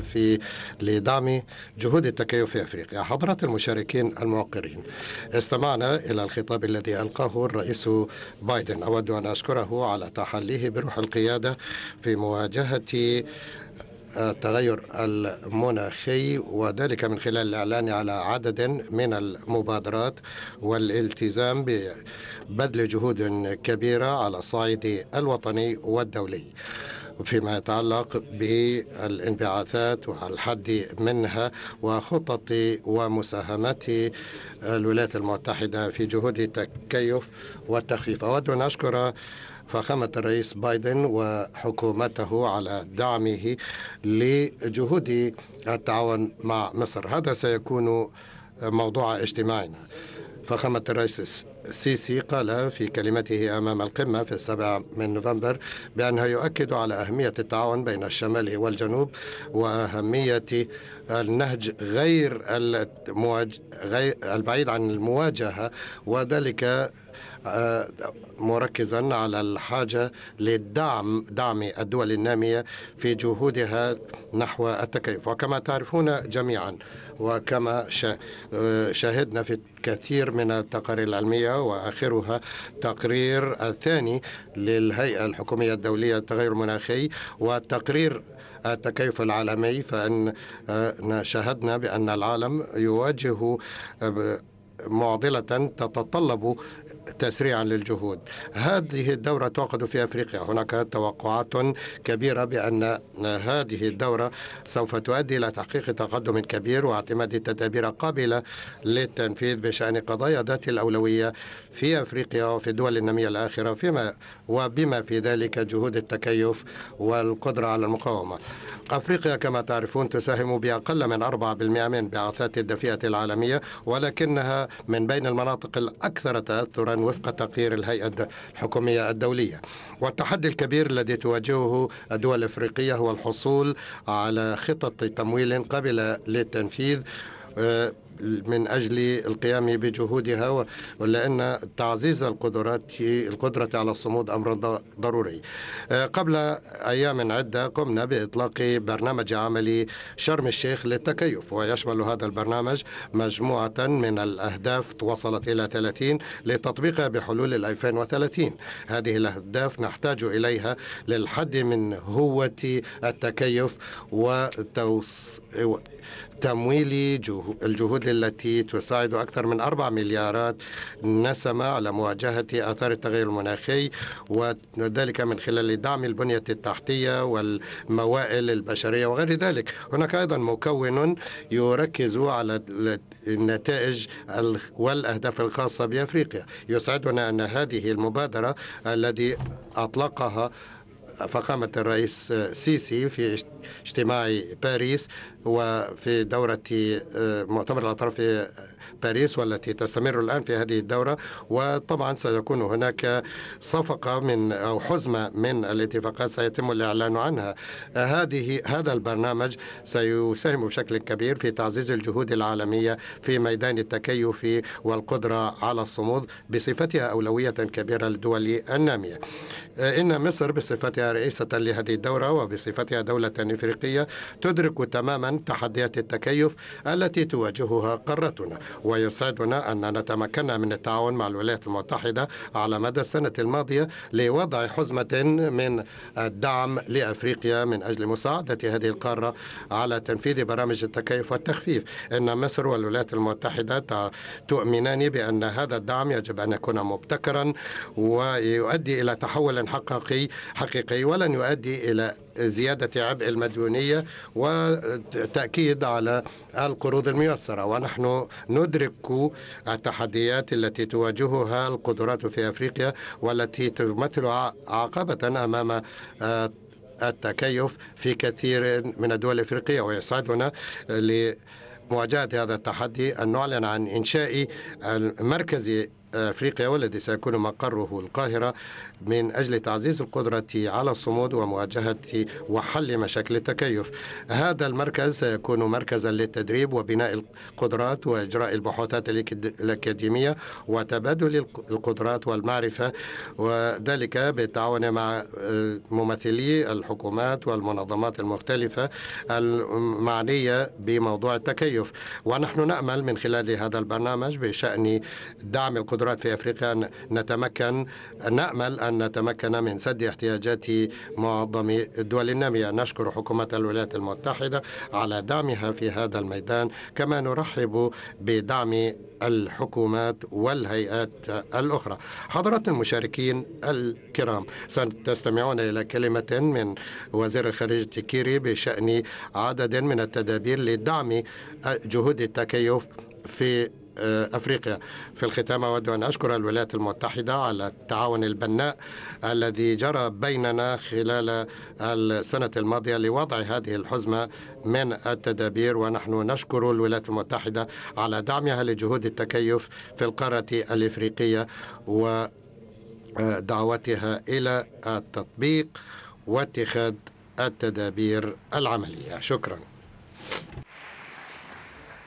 في لدعم جهود التكيف في أفريقيا حضرات المشاركين الموقرين استمعنا إلى الخطاب الذي ألقاه الرئيس بايدن أود أن أشكره على تحليه بروح القيادة في مواجهة التغير المناخي وذلك من خلال الإعلان على عدد من المبادرات والالتزام ببذل جهود كبيرة على الصعيد الوطني والدولي فيما يتعلق بالانبعاثات والحد منها وخطط ومساهمات الولايات المتحدة في جهود التكيف والتخفيف أود أن أشكر فخامة الرئيس بايدن وحكومته على دعمه لجهود التعاون مع مصر هذا سيكون موضوع اجتماعنا فخامة الرئيس السيسي قال في كلمته أمام القمة في السابع من نوفمبر بأنه يؤكد على أهمية التعاون بين الشمال والجنوب وأهمية النهج غير البعيد عن المواجهة وذلك آه، مركزا على الحاجة للدعم دعم الدول النامية في جهودها نحو التكيف وكما تعرفون جميعا وكما آه، شاهدنا في كثير من التقارير العلمية وآخرها التقرير الثاني للهيئة الحكومية الدولية للتغير المناخي والتقرير التكيف العالمي فإن آه، شاهدنا بأن العالم يواجه آه، معضلة تتطلب تسريعا للجهود هذه الدورة تعقد في أفريقيا هناك توقعات كبيرة بأن هذه الدورة سوف تؤدي إلى تحقيق تقدم كبير واعتماد تدابير قابلة للتنفيذ بشأن قضايا ذات الأولوية في أفريقيا وفي الدول النامية الآخرة فيما وبما في ذلك جهود التكيف والقدرة على المقاومة أفريقيا كما تعرفون تساهم بأقل من 4% من بعثات الدفيئة العالمية ولكنها من بين المناطق الأكثر تأثرا وفق تقرير الهيئة الحكومية الدولية والتحدي الكبير الذي تواجهه الدول الإفريقية هو الحصول على خطط تمويل قابلة للتنفيذ آه، من أجل القيام بجهودها ولأن تعزيز القدرات القدرة على الصمود أمر ضروري آه، قبل أيام عدة قمنا بإطلاق برنامج عملي شرم الشيخ للتكيف ويشمل هذا البرنامج مجموعة من الأهداف وصلت إلى 30 لتطبيقها بحلول 2030 هذه الأهداف نحتاج إليها للحد من هوة التكيف وتمويل الجهود التي تساعد أكثر من 4 مليارات نسمة على مواجهة آثار التغير المناخي وذلك من خلال دعم البنية التحتية والموائل البشرية وغير ذلك هناك أيضا مكون يركز على النتائج والأهداف الخاصة بأفريقيا يسعدنا أن هذه المبادرة التي أطلقها فخامة الرئيس سيسي في اجتماع باريس وفي دورة آه، مؤتمر الأطراف باريس والتي تستمر الآن في هذه الدورة وطبعا سيكون هناك صفقة من أو حزمة من الاتفاقات سيتم الإعلان عنها هذه هذا البرنامج سيساهم بشكل كبير في تعزيز الجهود العالمية في ميدان التكيف والقدرة على الصمود بصفتها أولوية كبيرة للدول النامية آه، إن مصر بصفتها رئيسة لهذه الدورة وبصفتها دولة إفريقية تدرك تماما تحديات التكيف التي تواجهها قارتنا ويسعدنا أن نتمكن من التعاون مع الولايات المتحدة على مدى السنة الماضية لوضع حزمة من الدعم لأفريقيا من أجل مساعدة هذه القارة على تنفيذ برامج التكيف والتخفيف إن مصر والولايات المتحدة تؤمنان بأن هذا الدعم يجب أن يكون مبتكرا ويؤدي إلى تحول حقيقي حقيقي الصحي ولن يؤدي إلى زيادة عبء المديونية وتأكيد على القروض الميسرة ونحن ندرك التحديات التي تواجهها القدرات في أفريقيا والتي تمثل عقبة أمام آه، التكيف في كثير من الدول الافريقيه ويسعدنا لمواجهه هذا التحدي ان نعلن عن انشاء المركز أفريقيا والذي سيكون مقره القاهرة من أجل تعزيز القدرة على الصمود ومواجهة وحل مشاكل التكيف هذا المركز سيكون مركزا للتدريب وبناء القدرات وإجراء البحوثات الأكاديمية وتبادل القدرات والمعرفة وذلك بالتعاون مع ممثلي الحكومات والمنظمات المختلفة المعنية بموضوع التكيف ونحن نأمل من خلال هذا البرنامج بشأن دعم القدرات القطارات في أفريقيا نتمكن نأمل أن نتمكن من سد احتياجات معظم الدول النامية نشكر حكومة الولايات المتحدة على دعمها في هذا الميدان كما نرحب بدعم الحكومات والهيئات الأخرى حضرات المشاركين الكرام ستستمعون إلى كلمة من وزير الخارجية كيري بشأن عدد من التدابير لدعم جهود التكيف في أفريقيا في الختام أود أن أشكر الولايات المتحدة على التعاون البناء الذي جرى بيننا خلال السنة الماضية لوضع هذه الحزمة من التدابير ونحن نشكر الولايات المتحدة على دعمها لجهود التكيف في القارة الإفريقية ودعوتها آه، إلى التطبيق واتخاذ التدابير العملية شكراً